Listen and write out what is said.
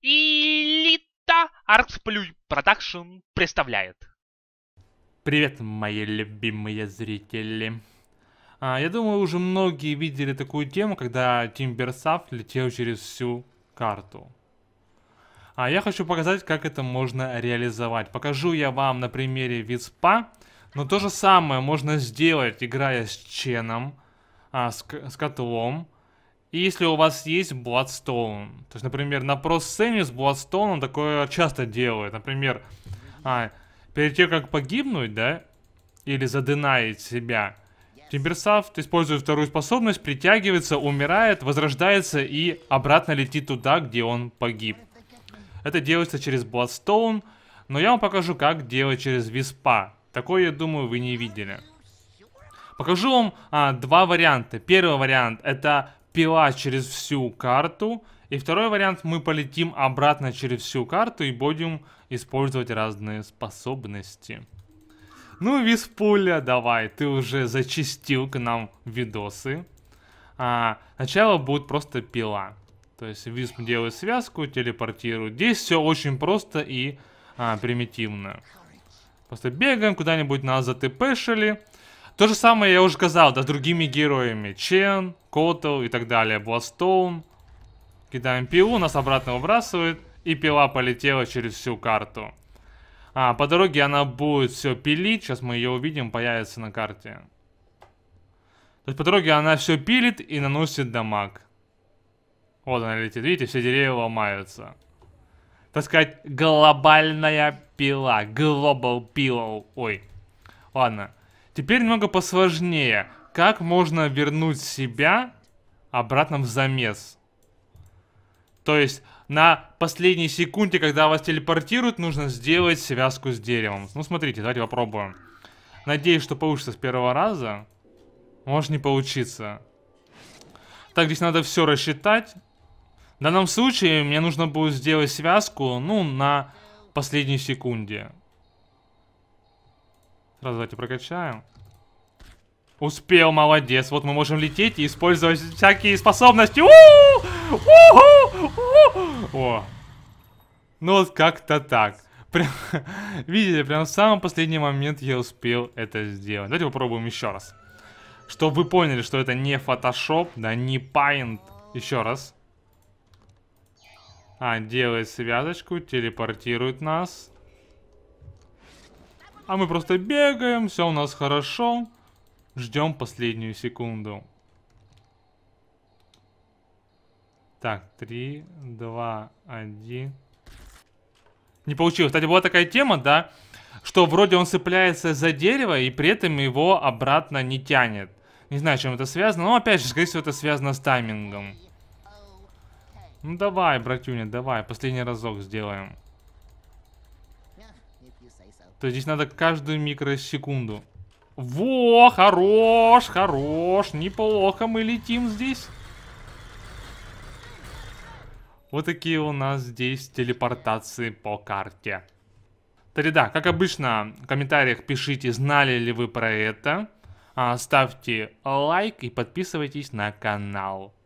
Элита Артсплюй Production представляет. Привет, мои любимые зрители. А, я думаю, уже многие видели такую тему, когда Тим Берсав летел через всю карту. А я хочу показать, как это можно реализовать. Покажу я вам на примере Виспа, но то же самое можно сделать, играя с Ченом, а, с, с Котлом, и если у вас есть Bloodstone, то есть, например, на просцене с Bloodstone такое часто делает, Например, а, перед тем, как погибнуть, да, или задынаить себя, Тимберсафт использует вторую способность, притягивается, умирает, возрождается и обратно летит туда, где он погиб. Это делается через Bloodstone, но я вам покажу, как делать через Виспа. Такое, я думаю, вы не видели. Покажу вам а, два варианта. Первый вариант это пила через всю карту. И второй вариант, мы полетим обратно через всю карту и будем использовать разные способности. Ну, Виспуля, давай, ты уже зачистил к нам видосы. А, начало будет просто пила. То есть Висп делает связку, телепортирует. Здесь все очень просто и а, примитивно. Просто бегаем, куда-нибудь нас затпшили. То же самое я уже сказал, да, с другими героями. Чен, Котл и так далее. Бластоун. Кидаем пилу, нас обратно выбрасывает. И пила полетела через всю карту. А, по дороге она будет все пилить. Сейчас мы ее увидим, появится на карте. То есть по дороге она все пилит и наносит дамаг. Вот она летит. Видите, все деревья ломаются. Так сказать, глобальная пила. глобал pillow. Ой. Ладно. Теперь немного посложнее. Как можно вернуть себя обратно в замес? То есть на последней секунде, когда вас телепортируют, нужно сделать связку с деревом. Ну, смотрите, давайте попробуем. Надеюсь, что получится с первого раза. Может не получиться. Так, здесь надо все рассчитать. В данном случае мне нужно будет сделать связку, ну, на последней секунде. Сразу давайте прокачаем. Успел, молодец. Вот мы можем лететь и использовать всякие способности. У -у -у! У -у! О. Ну вот как-то так. Прям, видите, прям в самый последний момент я успел это сделать. Давайте попробуем еще раз. Чтобы вы поняли, что это не Photoshop, да не Paint. Еще раз. А, делает связочку, телепортирует нас. А мы просто бегаем, все у нас хорошо. Ждем последнюю секунду. Так, три, два, один. Не получилось. Кстати, была такая тема, да, что вроде он цепляется за дерево, и при этом его обратно не тянет. Не знаю, чем это связано, но опять же, скорее всего, это связано с таймингом. Ну давай, братюня, давай, последний разок сделаем. То есть здесь надо каждую микросекунду. Во, хорош, хорош. Неплохо мы летим здесь. Вот такие у нас здесь телепортации по карте. Тогда, да, как обычно, в комментариях пишите, знали ли вы про это. А, ставьте лайк и подписывайтесь на канал.